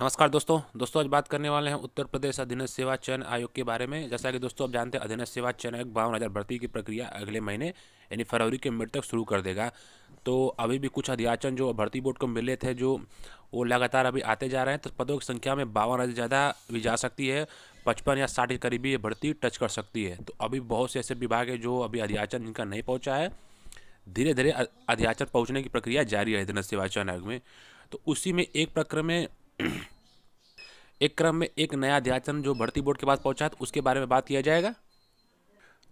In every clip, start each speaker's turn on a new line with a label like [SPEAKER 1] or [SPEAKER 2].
[SPEAKER 1] नमस्कार दोस्तों दोस्तों आज बात करने वाले हैं उत्तर प्रदेश अधीनस्थ सेवा चयन आयोग के बारे में जैसा कि दोस्तों आप जानते हैं अधीनस्थ सेवा चयन आयोग बावन हज़ार भर्ती की प्रक्रिया अगले महीने यानी फरवरी के मिड तक शुरू कर देगा तो अभी भी कुछ अध्याचन जो भर्ती बोर्ड को मिले थे जो वो लगातार अभी आते जा रहे हैं तो पदों की संख्या में बावन हज़ार ज़्यादा भी जा सकती है पचपन या साठ के करीबी ये भर्ती टच कर सकती है तो अभी बहुत से ऐसे विभाग है जो अभी अध्याचन इनका नहीं पहुँचा है धीरे धीरे अध्याचन पहुँचने की प्रक्रिया जारी है अधीनस्थ सेवा चयन आयोग में तो उसी में एक प्रक्रम में एक क्रम में एक नया अध्याचन जो भर्ती बोर्ड के पास पहुंचा है तो उसके बारे में बात किया जाएगा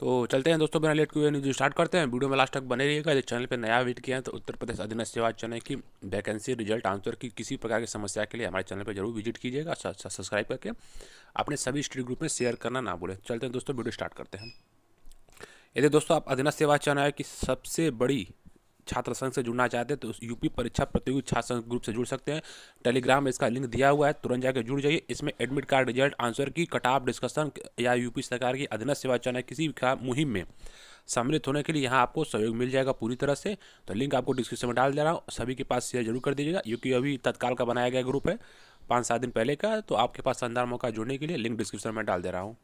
[SPEAKER 1] तो चलते हैं दोस्तों बिना लेट हुए न्यूज स्टार्ट करते हैं वीडियो में लास्ट तक बने रहिएगा यदि चैनल पर नया विजिट किया है तो उत्तर प्रदेश अधीन सेवा चैनल की वैकेंसी रिजल्ट आंसर की किसी प्रकार की समस्या के लिए हमारे चैनल पर जरूर विजिट कीजिएगा सब्सक्राइब करके अपने सभी स्टडी ग्रुप में शेयर करना ना भूलें चलते हैं दोस्तों वीडियो स्टार्ट करते हैं यदि दोस्तों आप अधीन सेवा चैनल की सबसे बड़ी छात्र संघ से जुड़ना चाहते हैं तो यूपी परीक्षा प्रतियोगी छात्र संघ ग्रुप से जुड़ सकते हैं टेलीग्राम में इसका लिंक दिया हुआ है तुरंत जाकर जुड़ जाइए इसमें एडमिट कार्ड रिजल्ट आंसर की कटाप डिस्कशन या यूपी सरकार की अधीनस्थ सेवा चयन किसी भी मुहिम में सम्मिलित होने के लिए यहाँ आपको सहयोग मिल जाएगा पूरी तरह से तो लिंक आपको डिस्क्रिप्शन में डाल दे रहा हूँ सभी के पास शेयर जरूर कर दीजिएगा क्योंकि अभी तत्काल का बनाया गया ग्रुप है पाँच सात दिन पहले का तो आपके पास शानदार मौका जुड़ने के लिए लिंक डिस्क्रिप्शन में डाल दे रहा हूँ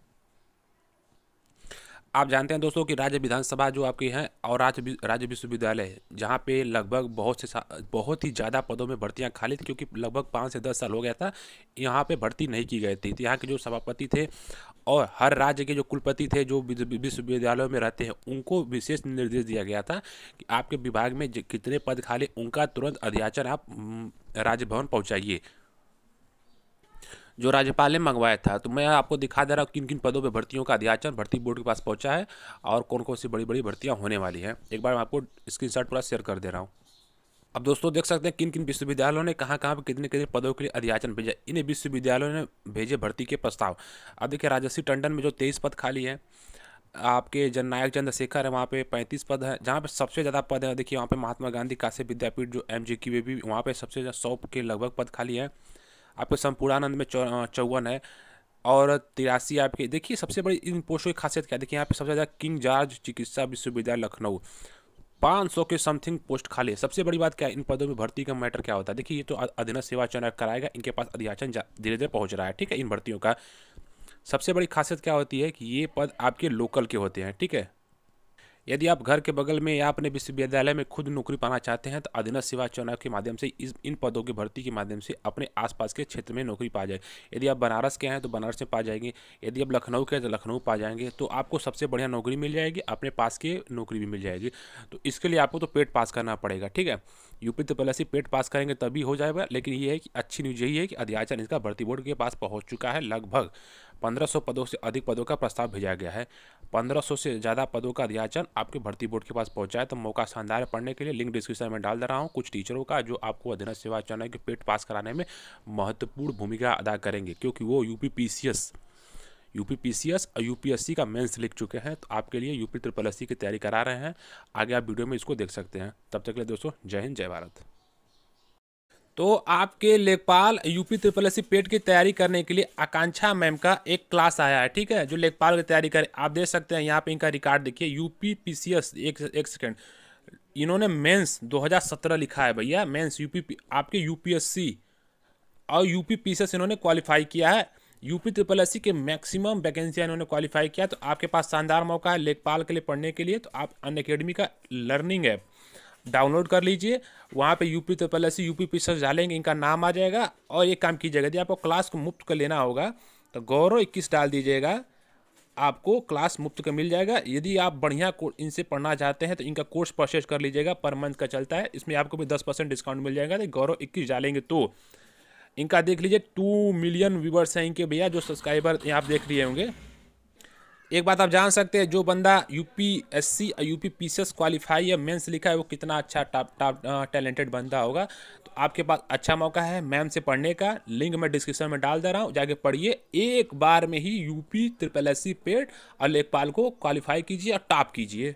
[SPEAKER 1] आप जानते हैं दोस्तों कि राज्य विधानसभा जो आपकी है और राज्य राज्य विश्वविद्यालय है जहाँ पे लगभग बहुत से बहुत ही ज़्यादा पदों में भर्तियाँ खाली थी क्योंकि लगभग पाँच से दस साल हो गया था यहाँ पे भर्ती नहीं की गई थी तो यहाँ के जो सभापति थे और हर राज्य के जो कुलपति थे जो विश्वविद्यालयों में रहते हैं उनको विशेष निर्देश दिया गया था कि आपके विभाग में कितने पद खाली उनका तुरंत अध्याचन आप राजभवन पहुँचाइए जो राज्यपाल ने मंगवाया था तो मैं आपको दिखा दे रहा हूँ किन किन पदों पर भर्तियों का अध्याचन भर्ती बोर्ड के पास पहुँचा है और कौन कौन सी बड़ी बड़ी भर्तियाँ होने वाली हैं एक बार मैं आपको स्क्रीन पूरा शेयर कर दे रहा हूँ अब दोस्तों देख सकते हैं किन किन विश्वविद्यालयों ने कहाँ कहाँ पर कितने कितने पदों के लिए अध्याचन भेजा इन विश्वविद्यालयों ने भेजे भर्ती के प्रस्ताव अब देखिए राजस्वी टंडन में जो तेईस पद खाली है आपके जननायक चंद्रशेखर है वहाँ पे पैंतीस पद है जहाँ पे सबसे ज़्यादा पद है देखिए वहाँ पे महात्मा गांधी काशी विद्यापीठ जो एम जी की वे भी वहाँ पर सबसे ज़्यादा सौ के लगभग पद खाली है आपके संपूर्णानंद में चौवन है और तिरासी आपके देखिए सबसे बड़ी इन पोस्टों की खासियत क्या देखिए यहाँ पे सबसे ज़्यादा किंग जॉर्ज चिकित्सा विश्वविद्यालय लखनऊ 500 के समथिंग पोस्ट खाली है सबसे बड़ी बात क्या है इन पदों में भर्ती का मैटर क्या होता है देखिए ये तो अधीन सेवा चयन कराएगा इनके पास अध्याचन धीरे धीरे पहुँच रहा है ठीक है इन भर्तियों का सबसे बड़ी खासियत क्या होती है कि ये पद आपके लोकल के होते हैं ठीक है यदि आप घर के बगल में या अपने विश्वविद्यालय में खुद नौकरी पाना चाहते हैं तो अधीनस्थ सेवा चुनाव के माध्यम से इस इन पदों की भर्ती के माध्यम से अपने आसपास के क्षेत्र में नौकरी पा जाए यदि आप बनारस के हैं तो बनारस में पा जाएंगे यदि आप लखनऊ के हैं तो लखनऊ पा जाएंगे तो आपको सबसे बढ़िया नौकरी मिल जाएगी अपने पास की नौकरी भी मिल जाएगी तो इसके लिए आपको तो पेट पास करना पड़ेगा ठीक है यूपी तो पहले से पेट पास करेंगे तभी हो जाएगा लेकिन ये है कि अच्छी न्यूज़ यही है कि अध्याचन इसका भर्ती बोर्ड के पास पहुँच चुका है लगभग 1500 पदों से अधिक पदों का प्रस्ताव भेजा गया है 1500 से ज़्यादा पदों का अध्याचन आपके भर्ती बोर्ड के पास पहुंचा है तो मौका शानदार पढ़ने के लिए लिंक डिस्क्रिप्शन में डाल दे रहा हूँ कुछ टीचरों का जो आपको अधीन सेवा चयन के पेट पास कराने में महत्वपूर्ण भूमिका अदा करेंगे क्योंकि वो यू पी यू पी और यूपीएससी का मेंस लिख चुके हैं तो आपके लिए यूपी ट्रिपल एस की तैयारी करा रहे हैं आगे आप वीडियो में इसको देख सकते हैं तब तक के लिए दोस्तों जय हिंद जय भारत तो आपके लेखपाल यूपी ट्रिपल एस पेट की तैयारी करने के लिए आकांक्षा मैम का एक क्लास आया है ठीक है जो लेखपाल की तैयारी करे आप देख सकते हैं यहाँ पे इनका रिकॉर्ड देखिए यूपी पीसीएस एक एक सेकेंड इन्होंने मेंस 2017 लिखा है भैया मेंस यूपी आपके यूपीएससी और यूपी पीसीएस इन्होंने क्वालिफाई किया है यूपी ट्रिपल एस के मैक्सिमम वैकेंसियाँ इन्होंने क्वालिफाई किया तो आपके पास शानदार मौका है लेखपाल के लिए पढ़ने के लिए तो आप अन का लर्निंग ऐप डाउनलोड कर लीजिए वहाँ पे यूपी तो पहले से यूपी पिक्चर्स डालेंगे इनका नाम आ जाएगा और ये काम कीजिएगा यदि आपको क्लास को मुफ्त का लेना होगा तो गौरव इक्कीस डाल दीजिएगा आपको क्लास मुफ्त का मिल जाएगा यदि आप बढ़िया इनसे पढ़ना चाहते हैं तो इनका कोर्स परचेज कर लीजिएगा पर मंथ का चलता है इसमें आपको भी दस परसेंट डिस्काउंट मिल जाएगा तो गौरव इक्कीस डालेंगे तो इनका देख लीजिए टू मिलियन व्यूवर्स हैं इनके भैया जो सब्सक्राइबर आप देख लिए होंगे एक बात आप जान सकते हैं जो बंदा यूपीएससी यूपी पीसीएस क्वालिफाई या मेंस लिखा है वो कितना अच्छा टॉप टॉप टैलेंटेड बंदा होगा तो आपके पास अच्छा मौका है मैम से पढ़ने का लिंक मैं डिस्क्रिप्शन में डाल दे रहा हूँ जाके पढ़िए एक बार में ही UP triple S C PET और लेखपाल को क्वालिफाई कीजिए और टॉप कीजिए